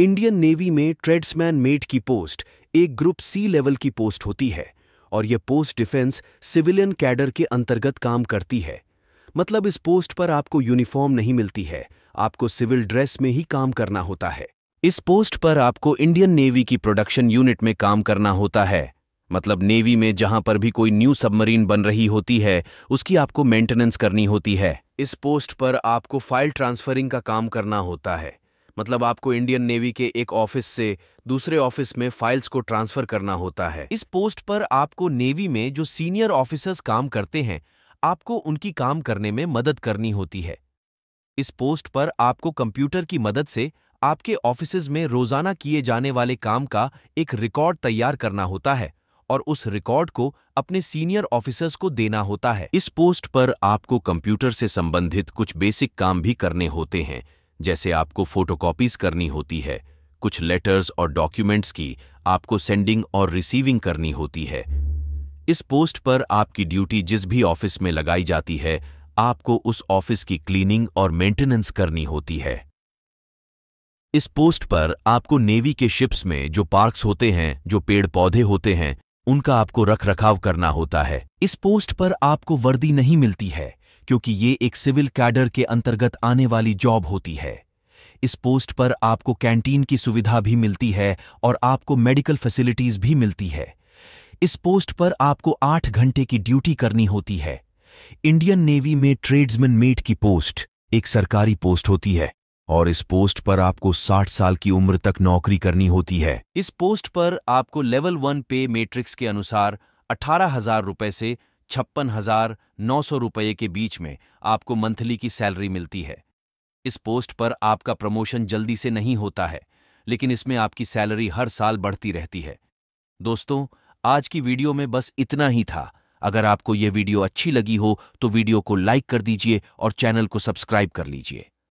Indian navy में tradesman mate की post एक ग्रुप सी लेवल की पोस्ट होती है और यह पोस्ट डिफेंस सिविलियन कैडर के अंतर्गत काम करती है मतलब इस पोस्ट पर आपको यूनिफॉर्म नहीं मिलती है आपको सिविल ड्रेस में ही काम करना होता है इस पोस्ट पर आपको इंडियन नेवी की प्रोडक्शन यूनिट में काम करना होता है मतलब नेवी में जहां पर भी कोई न्यू सबमरीन बन रही होती है उसकी आपको मेंटेनेंस करनी होती है इस पोस्ट पर आपको फाइल ट्रांसफरिंग का काम करना होता है मतलब आपको इंडियन नेवी के एक ऑफिस से दूसरे ऑफिस में फाइल्स को ट्रांसफर करना होता है इस पोस्ट पर आपको नेवी में जो सीनियर ऑफिसर्स काम करते हैं आपको उनकी काम करने में मदद करनी होती है इस पोस्ट पर आपको कंप्यूटर की मदद से आपके ऑफिस में रोजाना किए जाने वाले काम का एक रिकॉर्ड तैयार करना होता है और उस रिकॉर्ड को अपने सीनियर ऑफिसर्स को देना होता है इस पोस्ट पर आपको कंप्यूटर से संबंधित कुछ बेसिक काम भी करने होते हैं जैसे आपको फोटोकॉपीज करनी होती है कुछ लेटर्स और डॉक्यूमेंट्स की आपको सेंडिंग और रिसीविंग करनी होती है इस पोस्ट पर आपकी ड्यूटी जिस भी ऑफिस में लगाई जाती है आपको उस ऑफिस की क्लीनिंग और मेंटेनेंस करनी होती है इस पोस्ट पर आपको नेवी के शिप्स में जो पार्क्स होते हैं जो पेड़ पौधे होते हैं उनका आपको रख रखाव करना होता है इस पोस्ट पर आपको वर्दी नहीं मिलती है क्योंकि ये एक सिविल कैडर के अंतर्गत आने वाली जॉब होती है इस पोस्ट पर आपको कैंटीन की सुविधा भी मिलती है और आपको मेडिकल फैसिलिटीज भी मिलती है इस पोस्ट पर आपको आठ घंटे की ड्यूटी करनी होती है इंडियन नेवी में ट्रेड्समैन मेट की पोस्ट एक सरकारी पोस्ट होती है और इस पोस्ट पर आपको 60 साल की उम्र तक नौकरी करनी होती है इस पोस्ट पर आपको लेवल वन पे मैट्रिक्स के अनुसार अठारह हजार रुपए से छप्पन हजार नौ सौ रुपये के बीच में आपको मंथली की सैलरी मिलती है इस पोस्ट पर आपका प्रमोशन जल्दी से नहीं होता है लेकिन इसमें आपकी सैलरी हर साल बढ़ती रहती है दोस्तों आज की वीडियो में बस इतना ही था अगर आपको यह वीडियो अच्छी लगी हो तो वीडियो को लाइक कर दीजिए और चैनल को सब्सक्राइब कर लीजिए